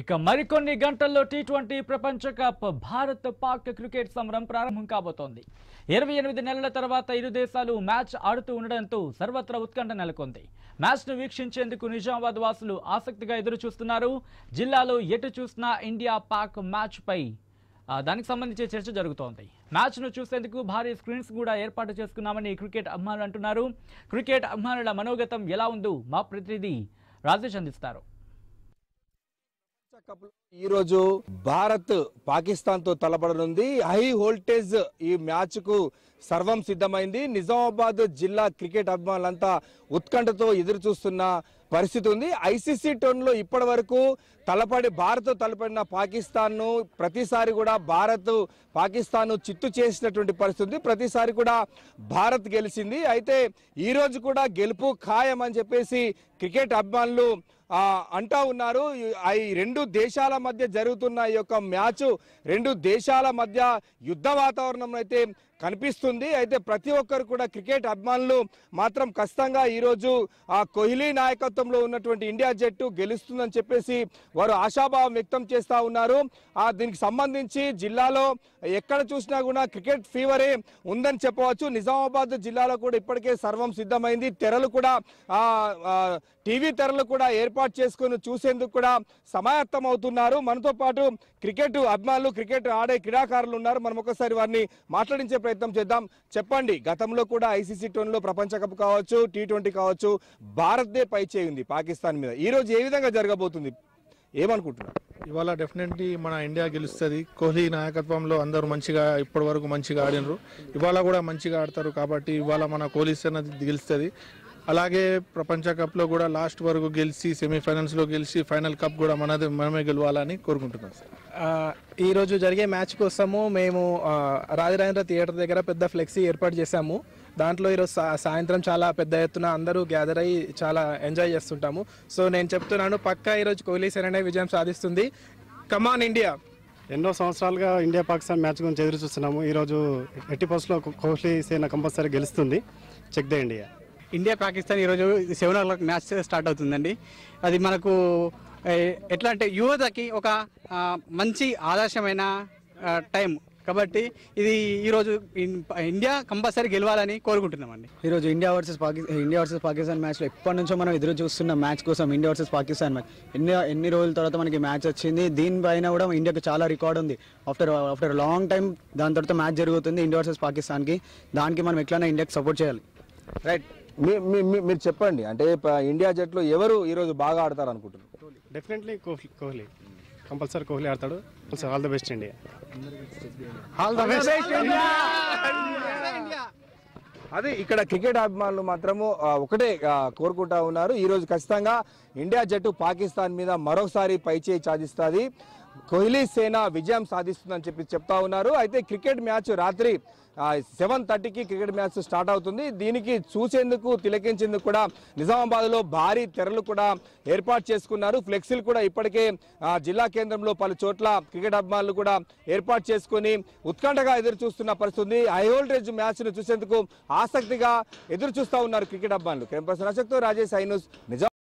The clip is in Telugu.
ఇక మరికొన్ని గంటల్లో టీ ట్వంటీ ప్రపంచ కప్ భారత్ పాక్ క్రికెట్ సమరం ప్రారంభం కాబోతోంది ఇరవై ఎనిమిది నెలల తర్వాత ఇరు దేశాలు మ్యాచ్ ఆడుతూ ఉండడంతో సర్వత్రా ఉత్కంఠ నెలకొంది మ్యాచ్ను వీక్షించేందుకు నిజామాబాద్ వాసులు ఆసక్తిగా ఎదురు చూస్తున్నారు జిల్లాలో ఎటు చూసినా ఇండియా పాక్ మ్యాచ్పై దానికి సంబంధించి చర్చ జరుగుతోంది మ్యాచ్ను చూసేందుకు భారీ స్క్రీన్స్ కూడా ఏర్పాటు చేసుకున్నామని క్రికెట్ అభిమానులు అంటున్నారు క్రికెట్ అభిమానుల మనోగతం ఎలా ఉందో మా ప్రతినిధి రాజేష్ అందిస్తారు ఈరోజు భారత్ పాకిస్తాన్తో తలబడనుంది హై వోల్టేజ్ ఈ మ్యాచ్కు సర్వం సిద్ధమైంది నిజామాబాద్ జిల్లా క్రికెట్ అభిమానులంతా ఉత్కంఠతో ఎదురు చూస్తున్న పరిస్థితి ఉంది ఐసీసీ టోన్లో ఇప్పటి వరకు తలపడి భారత్ తలపడిన పాకిస్తాన్ను ప్రతిసారి కూడా భారత్ పాకిస్తాన్ను చిత్తు చేసినటువంటి పరిస్థితి ఉంది ప్రతిసారి కూడా భారత్ గెలిచింది అయితే ఈరోజు కూడా గెలుపు ఖాయం అని చెప్పేసి క్రికెట్ అభిమానులు అంటా ఉన్నారు ఈ రెండు దేశాల మధ్య జరుగుతున్న ఈ యొక్క మ్యాచ్ రెండు దేశాల మధ్య యుద్ధ వాతావరణం అయితే కనిపిస్తుంది అయితే ప్రతి ఒక్కరు కూడా క్రికెట్ అభిమానులు మాత్రం ఖచ్చితంగా ఈరోజు ఆ కోహ్లీ నాయకత్వంలో ఉన్నటువంటి ఇండియా జట్టు గెలుస్తుందని చెప్పేసి వారు ఆశాభావం వ్యక్తం చేస్తూ ఉన్నారు ఆ దీనికి సంబంధించి జిల్లాలో ఎక్కడ చూసినా కూడా క్రికెట్ ఫీవరే ఉందని చెప్పవచ్చు నిజామాబాద్ జిల్లాలో కూడా ఇప్పటికే సర్వం సిద్ధమైంది తెరలు కూడా టీవీ తెరలు కూడా ఏర్పాటు చేసుకుని చూసేందుకు కూడా సమాయత్తం అవుతున్నారు మనతో పాటు క్రికెట్ అభిమానులు క్రికెట్ ఆడే క్రీడాకారులు ఉన్నారు మనం ఒకసారి వారిని మాట్లాడించే ప్రయత్నం చేద్దాం చెప్పండి గతంలో కూడా ఐసీసీ టోన్లో ప్రపంచ కప్ కావచ్చు టీ ట్వంటీ కావచ్చు భారత్దే చేయింది పాకిస్తాన్ మీద ఈరోజు ఏ విధంగా జరగబోతుంది ఏమనుకుంటున్నారు ఇవాళ డెఫినెట్లీ మన ఇండియా గెలుస్తుంది కోహ్లీ నాయకత్వంలో అందరూ మంచిగా ఇప్పటి వరకు మంచిగా ఆడినరు ఇవాళ కూడా మంచిగా ఆడతారు కాబట్టి ఇవాళ మన కోహ్లీ అనేది గెలుస్తుంది అలాగే ప్రపంచ కప్లో కూడా లాస్ట్ వరకు గెలిచి సెమీఫైనల్స్లో గెలిచి ఫైనల్ కప్ కూడా మనది మనమే గెలవాలని కోరుకుంటున్నాం సార్ ఈరోజు జరిగే మ్యాచ్ కోసము మేము రాజరాజేంద్ర థియేటర్ దగ్గర పెద్ద ఫ్లెక్సీ ఏర్పాటు చేశాము దాంట్లో ఈరోజు సాయంత్రం చాలా పెద్ద ఎత్తున అందరూ గ్యాదర్ అయ్యి చాలా ఎంజాయ్ చేస్తుంటాము సో నేను చెప్తున్నాను పక్కా ఈరోజు కోహ్లీ సేననే విజయం సాధిస్తుంది కమాన్ ఇండియా ఎన్నో సంవత్సరాలుగా ఇండియా పాకిస్తాన్ మ్యాచ్ గురించి ఎదురు చూస్తున్నాము ఈరోజు ఎట్టి పోస్ట్లో కోహ్లీ సేన కంపల్సరీ గెలుస్తుంది check the India India Pakistan ఈరోజు seven o'clock match start అవుతుందండి అది మనకు ఎట్లా అంటే యువతకి ఒక మంచి ఆదర్శమైన టైం కాబట్టి ఇది ఈరోజు ఇండియా కంపల్సరీ గెలవాలని కోరుకుంటున్నామండి ఈరోజు India versus Pakistan India versus Pakistan మ్యాచ్లో ఎప్పటి నుంచో మనం ఎదురు చూస్తున్న మ్యాచ్ కోసం ఇండియా వర్సెస్ పాకిస్తాన్ మ్యాచ్ ఎన్ని ఎన్ని రోజుల తర్వాత మనకి మ్యాచ్ వచ్చింది దీనిపైన కూడా ఇండియాకి చాలా రికార్డు ఉంది ఆఫ్టర్ ఆఫ్టర్ లాంగ్ టైం దాని తర్వాత మ్యాచ్ జరుగుతుంది ఇండియా వర్సెస్ పాకిస్తాన్కి దానికి మనం ఎట్లైనా ఇండియాకి సపోర్ట్ చేయాలి రైట్ మీరు చెప్పండి అంటే ఇండియా జట్లో ఎవరు ఈరోజు బాగా ఆడతారు అనుకుంటున్నారు డెఫినెట్లీ కోహ్లీ కోహ్లీ కంపల్సరీ కోహ్లీ ఆడతాడు all the best India all the best అదే ఇక్కడ క్రికెట్ అభిమానులు మాత్రము ఒకటే కోరుకుంటా ఉన్నారు ఈరోజు ఖచ్చితంగా ఇండియా జట్టు పాకిస్తాన్ మీద మరోసారి పైచే సాధిస్తుంది కోహ్లీ సేన విజయం సాధిస్తుందని చెప్పి చెప్తా ఉన్నారు అయితే క్రికెట్ మ్యాచ్ రాత్రి సెవెన్ థర్టీకి క్రికెట్ మ్యాచ్ స్టార్ట్ అవుతుంది దీనికి చూసేందుకు తిలకించేందుకు కూడా నిజామాబాద్లో భారీ తెరలు కూడా ఏర్పాటు చేసుకున్నారు ఫ్లెక్సీలు కూడా ఇప్పటికే జిల్లా కేంద్రంలో పలు చోట్ల క్రికెట్ అభిమానులు కూడా ఏర్పాటు చేసుకుని ఉత్కంఠగా ఎదురు చూస్తున్న పరిస్థితి హై వోల్టేజ్ మ్యాచ్ను చూసేందుకు ఆసక్తిగా ఎదురు చూస్తూ ఉన్నారు క్రికెట్ అభిమానులు కెంపస్ రాజేష్ ఐనూస్ నిజాం